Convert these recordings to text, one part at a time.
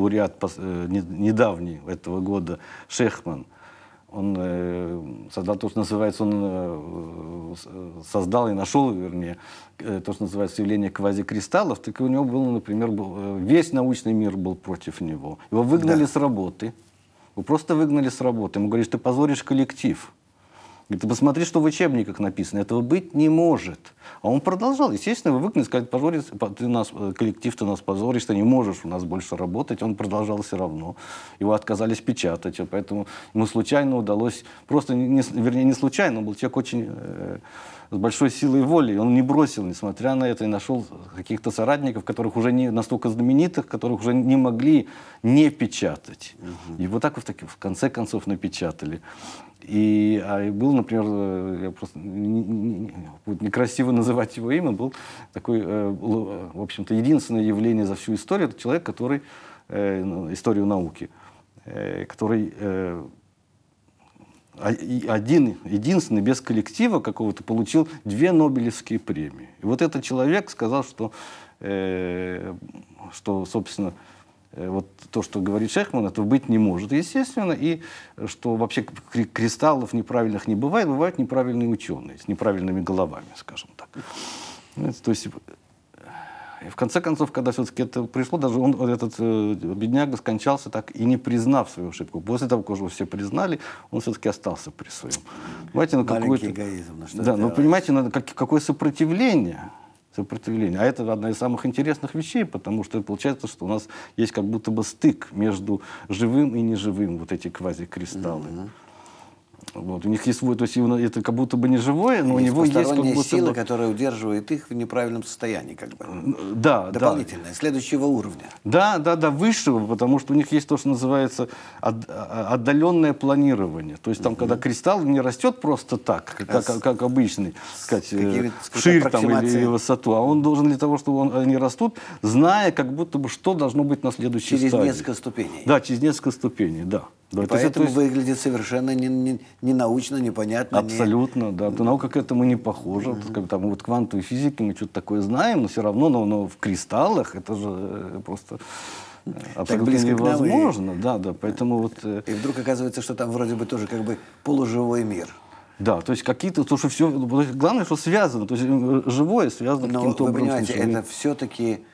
лауреат э, недавний этого года Шехман, он э, создал то, что называется, он э, создал и нашел, вернее, то, что называется явление квазикристаллов, так и у него был, например, был, весь научный мир был против него. Его выгнали да. с работы. Его просто выгнали с работы. Ему что ты позоришь коллектив. Говорит, ты посмотри, что в учебниках написано. Этого быть не может. А он продолжал. Естественно, вы выгнали, сказать, позорец, ты нас, э, коллектив, ты нас позоришь, ты не можешь у нас больше работать. Он продолжал все равно. Его отказались печатать. Поэтому ему случайно удалось, просто, не, вернее, не случайно, он был человек очень э, с большой силой воли. Он не бросил, несмотря на это, и нашел каких-то соратников, которых уже не настолько знаменитых, которых уже не могли не печатать. Угу. И вот так вот в конце концов напечатали. И, а и был, например, э, я просто будет некрасиво называть его имя, был такой, э, в общем-то, единственное явление за всю историю, это человек, который, э, ну, историю науки, который а один, единственный, без коллектива какого-то, получил две Нобелевские премии. И вот этот человек сказал, что, э, что собственно, э, вот то, что говорит Шехман, этого быть не может, естественно, и что вообще кристаллов неправильных не бывает, бывают неправильные ученые с неправильными головами, скажем так. То есть и в конце концов, когда все-таки это пришло, даже он, этот э, бедняга, скончался так и не признав свою ошибку. После того, как уже все признали, он все-таки остался при своем. Понимаете, ну, Маленький эгоизм. Ну, что да, ну понимаете, ну, как, какое сопротивление сопротивление. А это одна из самых интересных вещей, потому что получается, что у нас есть как будто бы стык между живым и неживым, вот эти квазикристаллы. Mm-hmm. Вот. У них есть свой, то есть это как будто бы не живое, но есть у него есть как будто сила, бы... которая удерживает их в неправильном состоянии, как бы. Да, Дополнительное, да. следующего уровня. Да, да, да, высшего, потому что у них есть то, что называется а, отдаленное планирование. То есть там, когда кристалл не растет просто так, а как, как обычный, сказать, э, ширь там или, или высоту, а он должен для того, чтобы он, они э, растут, зная как будто бы, что должно быть на следующей через стадии. Через несколько ступеней. Да, через несколько ступеней, да. Да, и поэтому есть... выглядит совершенно не, не, не научно, непонятно. Абсолютно, не... да. да. Наука к этому не похожа. Mm-hmm. Как, там, вот квантовой физики мы что-то такое знаем, но все равно но, но в кристаллах это же э, просто э, абсолютно невозможно. и... Да, да. Поэтому вот... Э, и вдруг оказывается, что там вроде бы тоже как бы полуживой мир. Да, то есть какие-то, то, что все, главное, что связано, то есть живое связано Но каким-то вы образом. понимаете, это все-таки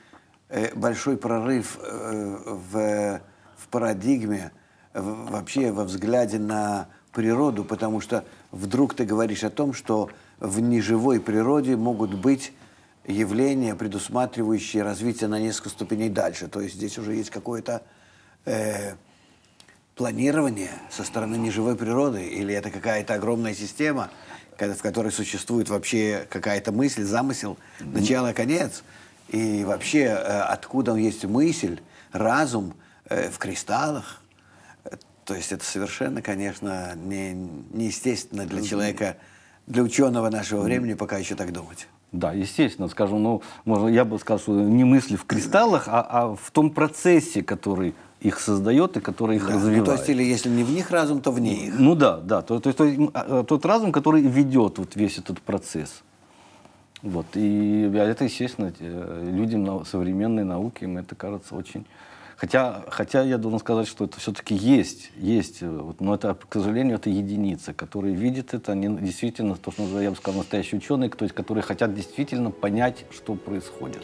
большой прорыв в, в парадигме, вообще во взгляде на природу, потому что вдруг ты говоришь о том, что в неживой природе могут быть явления, предусматривающие развитие на несколько ступеней дальше. То есть здесь уже есть какое-то э, планирование со стороны неживой природы, или это какая-то огромная система, в которой существует вообще какая-то мысль, замысел, начало конец. И вообще, э, откуда есть мысль, разум э, в кристаллах, то есть это совершенно, конечно, не, неестественно для человека, для ученого нашего времени пока еще так думать. Да, естественно, скажем, ну, можно, я бы сказал, что не мысли в кристаллах, а, а в том процессе, который их создает и который их да, развивает. Ну, то есть, или если не в них разум, то вне их. Ну да, да. То, то есть а, э, тот разум, который ведет вот весь этот процесс. Вот. И а, это, естественно, э, людям современной науки, им это кажется очень Хотя, хотя я должен сказать, что это все-таки есть, есть, э, вот, но это, к сожалению, это единицы, которые видят это, они действительно, то, что я бы сказал, настоящие ученые, то есть, которые хотят действительно понять, что происходит.